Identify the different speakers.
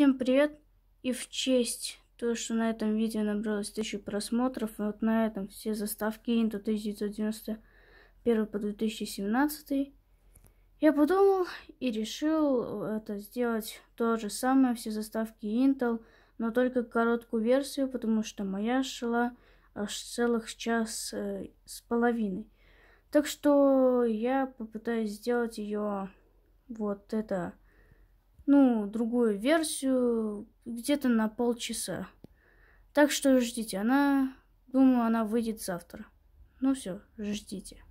Speaker 1: Всем привет! И в честь того, что на этом видео набралось 1000 просмотров, вот на этом все заставки Into 1991 по 2017, я подумал и решил это сделать то же самое, все заставки Intel, но только короткую версию, потому что моя шла аж целых час э, с половиной. Так что я попытаюсь сделать ее вот это ну, другую версию где-то на полчаса. Так что ждите, она, думаю, она выйдет завтра. Ну все, ждите.